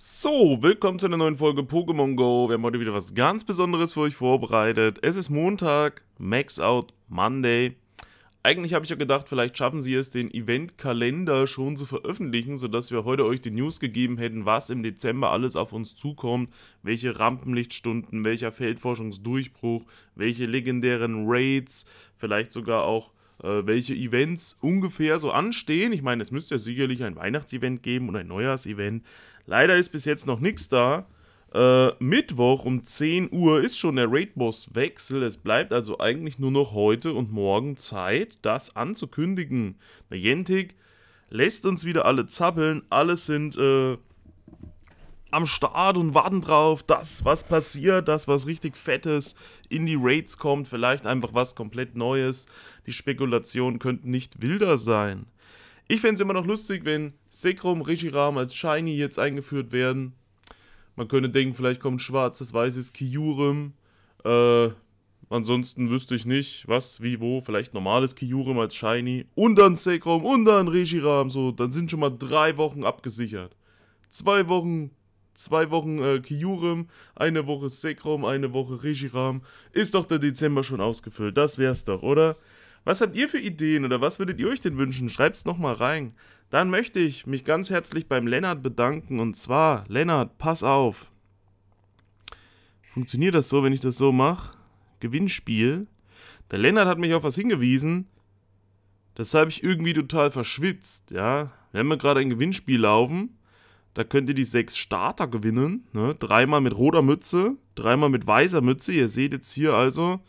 So, willkommen zu einer neuen Folge Pokémon Go. Wir haben heute wieder was ganz Besonderes für euch vorbereitet. Es ist Montag, Max Out Monday. Eigentlich habe ich ja gedacht, vielleicht schaffen sie es, den Eventkalender schon zu veröffentlichen, sodass wir heute euch die News gegeben hätten, was im Dezember alles auf uns zukommt, welche Rampenlichtstunden, welcher Feldforschungsdurchbruch, welche legendären Raids, vielleicht sogar auch äh, welche Events ungefähr so anstehen. Ich meine, es müsste ja sicherlich ein Weihnachtsevent geben und ein Neujahrsevent. Leider ist bis jetzt noch nichts da. Äh, Mittwoch um 10 Uhr ist schon der Raid Boss Wechsel. Es bleibt also eigentlich nur noch heute und morgen Zeit, das anzukündigen. Jentik lässt uns wieder alle zappeln. Alle sind äh, am Start und warten drauf, dass was passiert, dass was richtig Fettes in die Raids kommt, vielleicht einfach was komplett Neues. Die Spekulationen könnten nicht wilder sein. Ich fände es immer noch lustig, wenn Sekrom, Regiram als Shiny jetzt eingeführt werden. Man könnte denken, vielleicht kommt schwarzes, weißes Kyurem. Äh, ansonsten wüsste ich nicht, was, wie, wo. Vielleicht normales Kyurem als Shiny. Und dann Sekrom und dann Regiram. So, dann sind schon mal drei Wochen abgesichert. Zwei Wochen zwei Wochen äh, Kyurem, eine Woche Sekrom, eine Woche Regiram. Ist doch der Dezember schon ausgefüllt. Das wär's doch, oder? Was habt ihr für Ideen oder was würdet ihr euch denn wünschen? Schreibt's nochmal rein. Dann möchte ich mich ganz herzlich beim Lennart bedanken. Und zwar, Lennart, pass auf. Funktioniert das so, wenn ich das so mache? Gewinnspiel. Der Lennart hat mich auf was hingewiesen. Das habe ich irgendwie total verschwitzt, ja. Wir haben ja gerade ein Gewinnspiel laufen. Da könnt ihr die sechs Starter gewinnen. Ne? Dreimal mit roter Mütze, dreimal mit weißer Mütze. Ihr seht jetzt hier also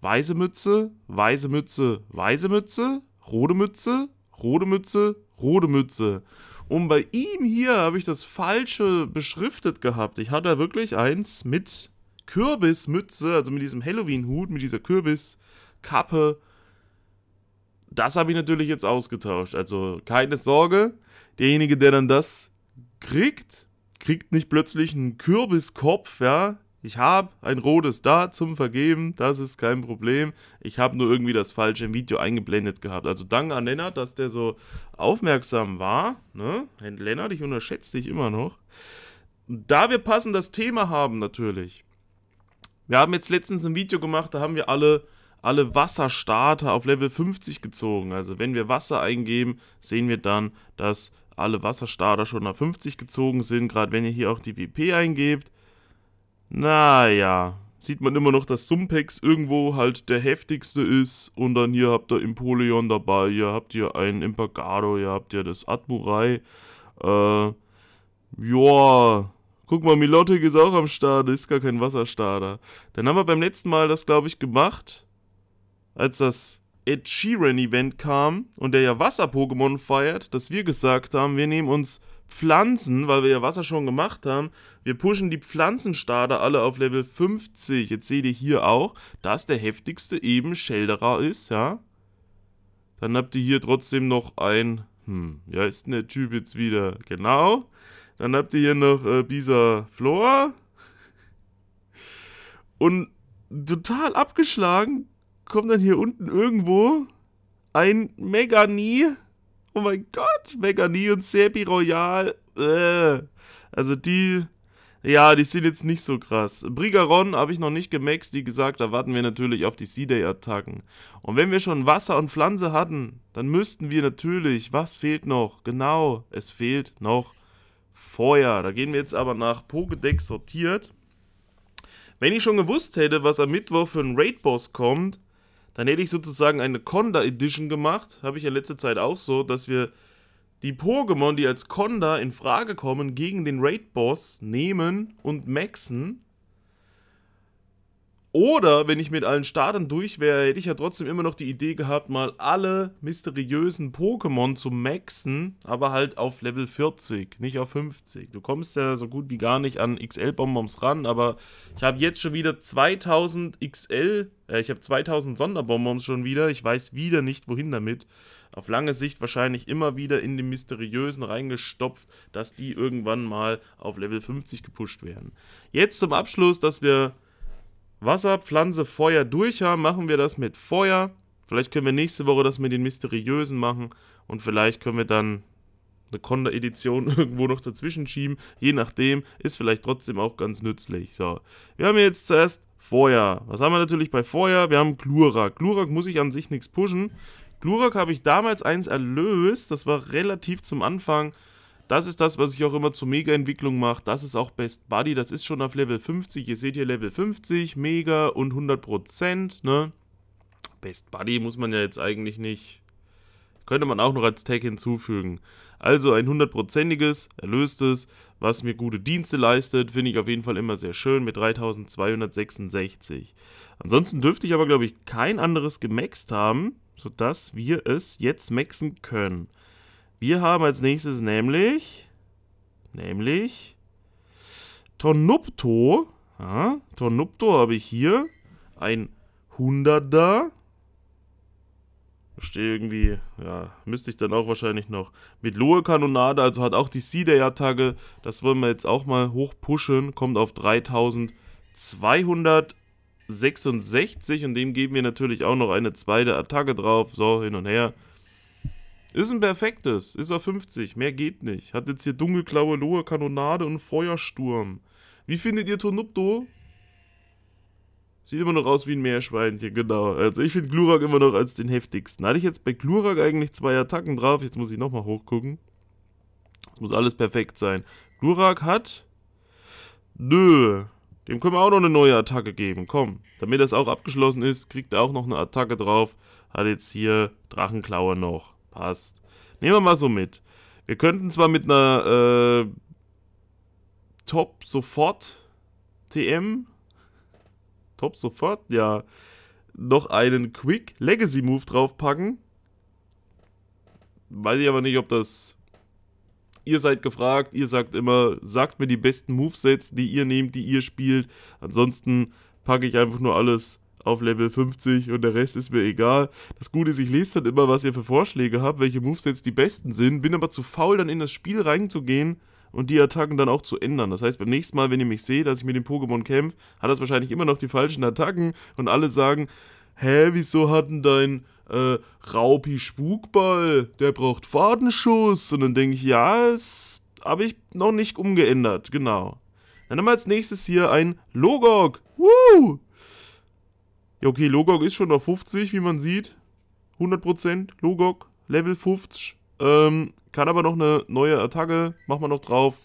weiße Mütze, weiße Mütze, weiße Mütze, rote Mütze, rote Mütze, rote Mütze. Und bei ihm hier habe ich das Falsche beschriftet gehabt. Ich hatte wirklich eins mit Kürbismütze, also mit diesem Halloween-Hut, mit dieser Kürbiskappe. Das habe ich natürlich jetzt ausgetauscht. Also keine Sorge, derjenige, der dann das kriegt, kriegt nicht plötzlich einen Kürbiskopf, ja. Ich habe ein rotes da zum Vergeben, das ist kein Problem. Ich habe nur irgendwie das falsche im Video eingeblendet gehabt. Also danke an Lennart, dass der so aufmerksam war. Ne? Lennart, ich unterschätze dich immer noch. Da wir passend das Thema haben natürlich. Wir haben jetzt letztens ein Video gemacht, da haben wir alle, alle Wasserstarter auf Level 50 gezogen. Also wenn wir Wasser eingeben, sehen wir dann, dass alle Wasserstarter schon auf 50 gezogen sind, gerade wenn ihr hier auch die WP eingebt. Naja, sieht man immer noch, dass Sumpex irgendwo halt der heftigste ist. Und dann hier habt ihr Impoleon dabei, ihr habt hier einen Impergado, ihr habt ihr das Admurai. Äh, joa, guck mal, Milotic ist auch am Start, ist gar kein Wasserstarter. Dann haben wir beim letzten Mal das, glaube ich, gemacht, als das Ed Sheeran Event kam und der ja Wasser-Pokémon feiert, dass wir gesagt haben, wir nehmen uns Pflanzen, weil wir ja Wasser schon gemacht haben. Wir pushen die Pflanzenstarter alle auf Level 50. Jetzt seht ihr hier auch, dass der heftigste eben Shelderer ist, ja. Dann habt ihr hier trotzdem noch ein, hm, ja ist denn der Typ jetzt wieder? Genau. Dann habt ihr hier noch äh, Bisa Flora. Und total abgeschlagen kommt dann hier unten irgendwo ein Megani. Oh mein Gott, Megani und Sebi Royal. Äh. Also die, ja, die sind jetzt nicht so krass. Brigaron habe ich noch nicht gemaxt, wie gesagt, da warten wir natürlich auf die Sea day attacken Und wenn wir schon Wasser und Pflanze hatten, dann müssten wir natürlich, was fehlt noch? Genau, es fehlt noch Feuer. Da gehen wir jetzt aber nach Pokédex sortiert. Wenn ich schon gewusst hätte, was am Mittwoch für ein Raid-Boss kommt, dann hätte ich sozusagen eine Konda Edition gemacht, habe ich ja letzte Zeit auch so, dass wir die Pokémon, die als Konda in Frage kommen, gegen den Raid Boss nehmen und maxen oder wenn ich mit allen Startern durch wäre, hätte ich ja trotzdem immer noch die Idee gehabt, mal alle mysteriösen Pokémon zu maxen, aber halt auf Level 40, nicht auf 50. Du kommst ja so gut wie gar nicht an XL-Bonbons ran, aber ich habe jetzt schon wieder 2000 XL, äh, ich habe 2000 Sonderbonbons schon wieder. Ich weiß wieder nicht, wohin damit. Auf lange Sicht wahrscheinlich immer wieder in den mysteriösen reingestopft, dass die irgendwann mal auf Level 50 gepusht werden. Jetzt zum Abschluss, dass wir Wasser, Pflanze, Feuer durch haben, machen wir das mit Feuer. Vielleicht können wir nächste Woche das mit den Mysteriösen machen und vielleicht können wir dann eine konda edition irgendwo noch dazwischen schieben. Je nachdem, ist vielleicht trotzdem auch ganz nützlich. So, wir haben jetzt zuerst Feuer. Was haben wir natürlich bei Feuer? Wir haben Glurak. Glurak muss ich an sich nichts pushen. Glurak habe ich damals eins erlöst. Das war relativ zum Anfang. Das ist das, was ich auch immer zur Mega-Entwicklung mache. Das ist auch Best Buddy. Das ist schon auf Level 50. Ihr seht hier Level 50, Mega und 100%. Ne? Best Buddy muss man ja jetzt eigentlich nicht... Könnte man auch noch als Tag hinzufügen. Also ein hundertprozentiges, erlöstes, was mir gute Dienste leistet, finde ich auf jeden Fall immer sehr schön mit 3266. Ansonsten dürfte ich aber, glaube ich, kein anderes gemaxt haben, sodass wir es jetzt maxen können. Wir haben als nächstes nämlich, nämlich Tornupto. Ja, Tornupto habe ich hier. Ein Hunderter. Stehe irgendwie, ja, müsste ich dann auch wahrscheinlich noch mit Lohe-Kanonade, also hat auch die Sea der Attacke. Das wollen wir jetzt auch mal hoch pushen. Kommt auf 3266 und dem geben wir natürlich auch noch eine zweite Attacke drauf. So, hin und her. Ist ein perfektes. Ist er 50. Mehr geht nicht. Hat jetzt hier dunkelklaue Lohe, Kanonade und Feuersturm. Wie findet ihr Tonupto? Sieht immer noch aus wie ein Meerschweinchen, genau. Also ich finde Glurak immer noch als den heftigsten. Hatte ich jetzt bei Glurak eigentlich zwei Attacken drauf. Jetzt muss ich nochmal hochgucken. Es muss alles perfekt sein. Glurak hat... Nö. Dem können wir auch noch eine neue Attacke geben. Komm, damit das auch abgeschlossen ist, kriegt er auch noch eine Attacke drauf. Hat jetzt hier Drachenklaue noch. Passt. Nehmen wir mal so mit. Wir könnten zwar mit einer äh, Top sofort TM Top sofort, ja, noch einen Quick Legacy Move draufpacken. Weiß ich aber nicht, ob das ihr seid gefragt, ihr sagt immer, sagt mir die besten Movesets, die ihr nehmt, die ihr spielt. Ansonsten packe ich einfach nur alles auf Level 50 und der Rest ist mir egal. Das Gute ist, ich lese dann immer, was ihr für Vorschläge habt, welche Movesets die besten sind, bin aber zu faul, dann in das Spiel reinzugehen und die Attacken dann auch zu ändern. Das heißt, beim nächsten Mal, wenn ihr mich seht, dass ich mit dem Pokémon kämpfe, hat das wahrscheinlich immer noch die falschen Attacken und alle sagen, hä, wieso hatten dein äh, Raupi Spukball, der braucht Fadenschuss? Und dann denke ich, ja, es habe ich noch nicht umgeändert, genau. Dann haben wir als nächstes hier ein Logok. Woo! Ja, okay, Logok ist schon auf 50, wie man sieht. 100% Logok, Level 50. Ähm, kann aber noch eine neue Attacke, machen wir noch drauf.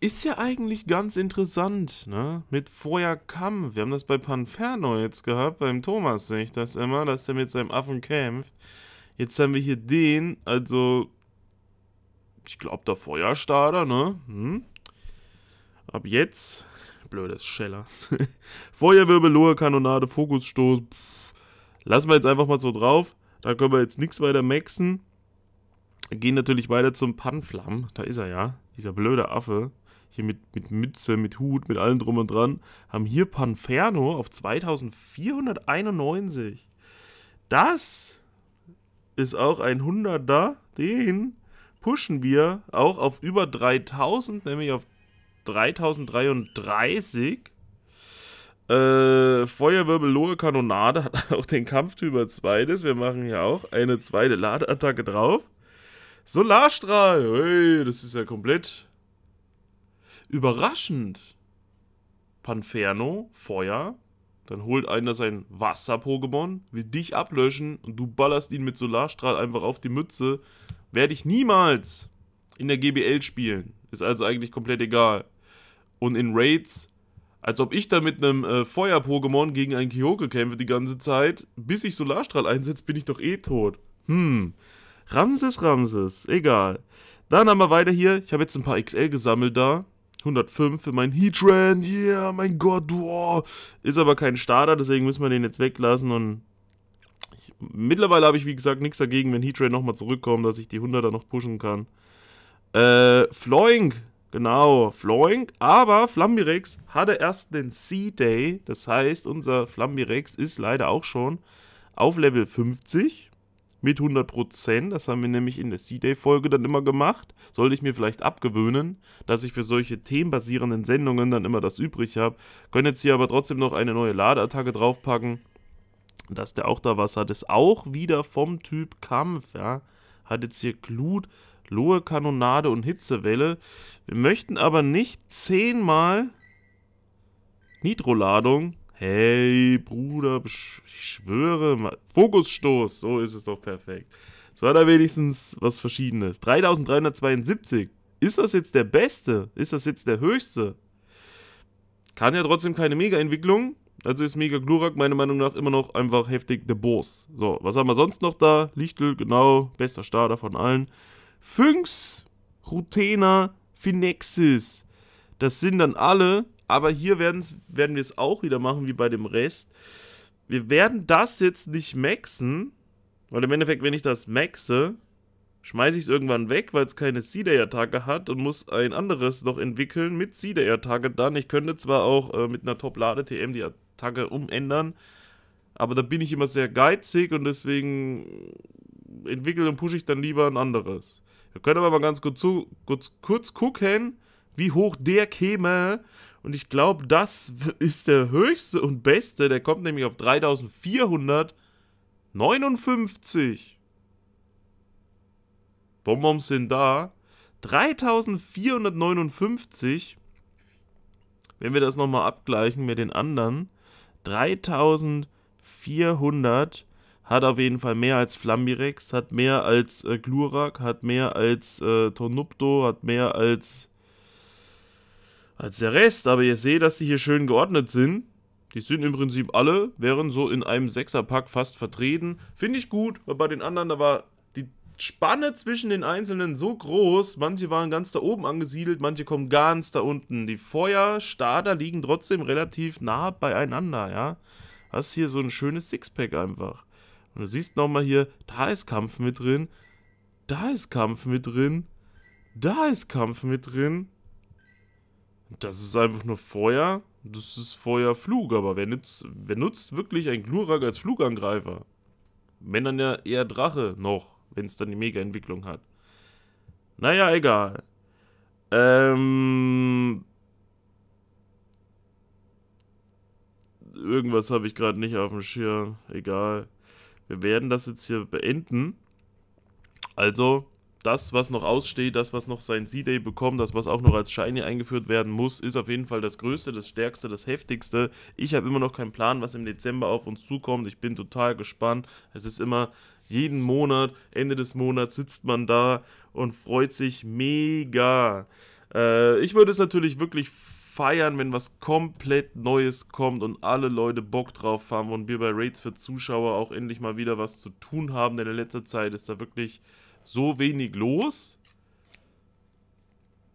Ist ja eigentlich ganz interessant, ne? Mit Feuerkampf. Wir haben das bei Panferno jetzt gehabt, beim Thomas sehe ich das immer, dass der mit seinem Affen kämpft. Jetzt haben wir hier den, also. Ich glaube, der Feuerstarter, ne? Hm? Ab jetzt blödes Schellers. Feuerwirbel, Lohe, Kanonade, Fokusstoß. Pff. Lassen wir jetzt einfach mal so drauf. Da können wir jetzt nichts weiter maxen. Gehen natürlich weiter zum Panflamm. Da ist er ja. Dieser blöde Affe. Hier mit, mit Mütze, mit Hut, mit allem drum und dran. Haben hier Panferno auf 2491. Das ist auch ein 100er. Den pushen wir auch auf über 3000, nämlich auf 3033. Äh, Feuerwirbel, Lohe Kanonade hat auch den Kampftyp zweites. Wir machen hier auch eine zweite Ladeattacke drauf. Solarstrahl, hey, das ist ja komplett überraschend. Panferno, Feuer. Dann holt einer sein Wasser-Pokémon, will dich ablöschen und du ballerst ihn mit Solarstrahl einfach auf die Mütze. Werde ich niemals in der GBL spielen. Ist also eigentlich komplett egal und in Raids, als ob ich da mit einem äh, Feuer-Pokémon gegen einen Kyoko kämpfe die ganze Zeit. Bis ich Solarstrahl einsetze, bin ich doch eh tot. Hm. Ramses, Ramses. Egal. Dann haben wir weiter hier. Ich habe jetzt ein paar XL gesammelt da. 105 für meinen Heatran. Yeah, mein Gott. Wow. Oh. Ist aber kein Starter, deswegen müssen wir den jetzt weglassen. Und mittlerweile habe ich, wie gesagt, nichts dagegen, wenn Heatran nochmal zurückkommt, dass ich die 100er noch pushen kann. Äh, Floink Genau, Floink. Aber Flambirex hatte erst den C-Day. Das heißt, unser Flambirex ist leider auch schon auf Level 50 mit 100%. Das haben wir nämlich in der C-Day-Folge dann immer gemacht. Sollte ich mir vielleicht abgewöhnen, dass ich für solche themenbasierenden Sendungen dann immer das übrig habe. Können jetzt hier aber trotzdem noch eine neue Ladeattacke draufpacken. Dass der auch da was hat, ist auch wieder vom Typ Kampf, ja. Hat jetzt hier Glut, Lohe Kanonade und Hitzewelle. Wir möchten aber nicht zehnmal Nitroladung. Hey, Bruder, ich schwöre. Fokusstoß, so ist es doch perfekt. Es war da wenigstens was Verschiedenes. 3372. Ist das jetzt der beste? Ist das jetzt der höchste? Kann ja trotzdem keine Mega-Entwicklung. Also ist Mega Glurak meiner Meinung nach immer noch einfach heftig der Boss. So, was haben wir sonst noch da? Lichtel, genau, bester Starter von allen. Phynx, Rutena, Finexis. Das sind dann alle, aber hier werden wir es auch wieder machen wie bei dem Rest. Wir werden das jetzt nicht maxen, weil im Endeffekt, wenn ich das maxe, schmeiße ich es irgendwann weg, weil es keine Seeder-Attacke hat und muss ein anderes noch entwickeln mit Seeder-Attacke dann. Ich könnte zwar auch äh, mit einer Top-Lade-TM die Attacke umändern, aber da bin ich immer sehr geizig und deswegen entwickle und pushe ich dann lieber ein anderes. Wir können aber mal ganz gut zu, kurz, kurz gucken, wie hoch der käme. Und ich glaube, das ist der höchste und beste. Der kommt nämlich auf 3459. Bonbons sind da. 3459. Wenn wir das nochmal abgleichen mit den anderen. 3459 hat auf jeden Fall mehr als Flambirex, hat mehr als äh, Glurak, hat mehr als äh, Tornupto, hat mehr als, als der Rest. Aber ihr seht, dass die hier schön geordnet sind. Die sind im Prinzip alle, wären so in einem Sechserpack fast vertreten. Finde ich gut, weil bei den anderen, da war die Spanne zwischen den Einzelnen so groß. Manche waren ganz da oben angesiedelt, manche kommen ganz da unten. Die Feuerstarter liegen trotzdem relativ nah beieinander, ja. Hast hier so ein schönes Sixpack einfach. Und du siehst nochmal hier, da ist Kampf mit drin, da ist Kampf mit drin, da ist Kampf mit drin. Das ist einfach nur Feuer. Das ist Feuerflug, aber wer nutzt, wer nutzt wirklich ein Glurak als Flugangreifer? Wenn dann ja eher Drache noch, wenn es dann die Mega-Entwicklung hat. Naja, egal. Ähm. Irgendwas habe ich gerade nicht auf dem Schirm. Egal. Wir werden das jetzt hier beenden. Also das, was noch aussteht, das, was noch sein C-Day bekommt, das, was auch noch als Shiny eingeführt werden muss, ist auf jeden Fall das Größte, das Stärkste, das Heftigste. Ich habe immer noch keinen Plan, was im Dezember auf uns zukommt. Ich bin total gespannt. Es ist immer jeden Monat, Ende des Monats sitzt man da und freut sich mega. Äh, ich würde es natürlich wirklich feiern, wenn was komplett Neues kommt und alle Leute Bock drauf haben und wir bei Raids für Zuschauer auch endlich mal wieder was zu tun haben, denn in letzter Zeit ist da wirklich so wenig los.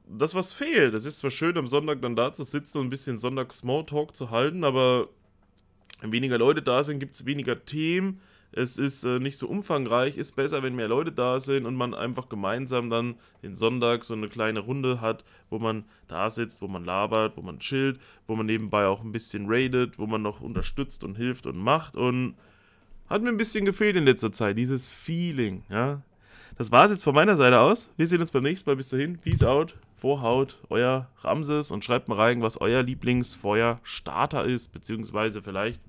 Das, was fehlt, das ist zwar schön, am Sonntag dann da zu sitzen und ein bisschen Sonntag-Smalltalk zu halten, aber wenn weniger Leute da sind, gibt es weniger Themen es ist äh, nicht so umfangreich, ist besser, wenn mehr Leute da sind und man einfach gemeinsam dann den Sonntag so eine kleine Runde hat, wo man da sitzt, wo man labert, wo man chillt, wo man nebenbei auch ein bisschen raidet, wo man noch unterstützt und hilft und macht und hat mir ein bisschen gefehlt in letzter Zeit, dieses Feeling, ja. Das es jetzt von meiner Seite aus. Wir sehen uns beim nächsten Mal. Bis dahin. Peace out. Vorhaut. Euer Ramses. Und schreibt mal rein, was euer Lieblingsfeuerstarter ist. Beziehungsweise vielleicht,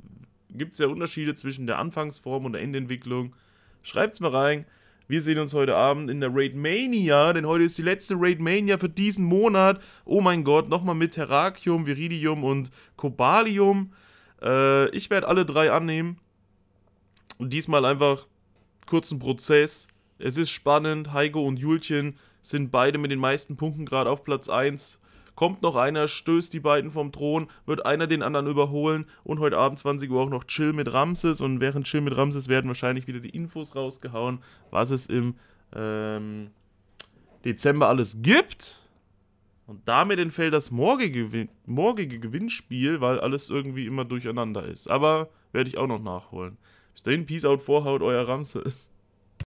gibt es ja Unterschiede zwischen der Anfangsform und der Endentwicklung. Schreibt es mal rein. Wir sehen uns heute Abend in der Raid Mania, denn heute ist die letzte Raid Mania für diesen Monat. Oh mein Gott, nochmal mit Terrakium, Viridium und Cobalium. Äh, ich werde alle drei annehmen. Und diesmal einfach kurzen Prozess. Es ist spannend. Heiko und Julchen sind beide mit den meisten Punkten gerade auf Platz 1 kommt noch einer, stößt die beiden vom Thron, wird einer den anderen überholen und heute Abend 20 Uhr auch noch Chill mit Ramses und während Chill mit Ramses werden wahrscheinlich wieder die Infos rausgehauen, was es im ähm, Dezember alles gibt. Und damit entfällt das morgige, morgige Gewinnspiel, weil alles irgendwie immer durcheinander ist. Aber werde ich auch noch nachholen. Bis dahin, Peace out, Vorhaut, euer Ramses.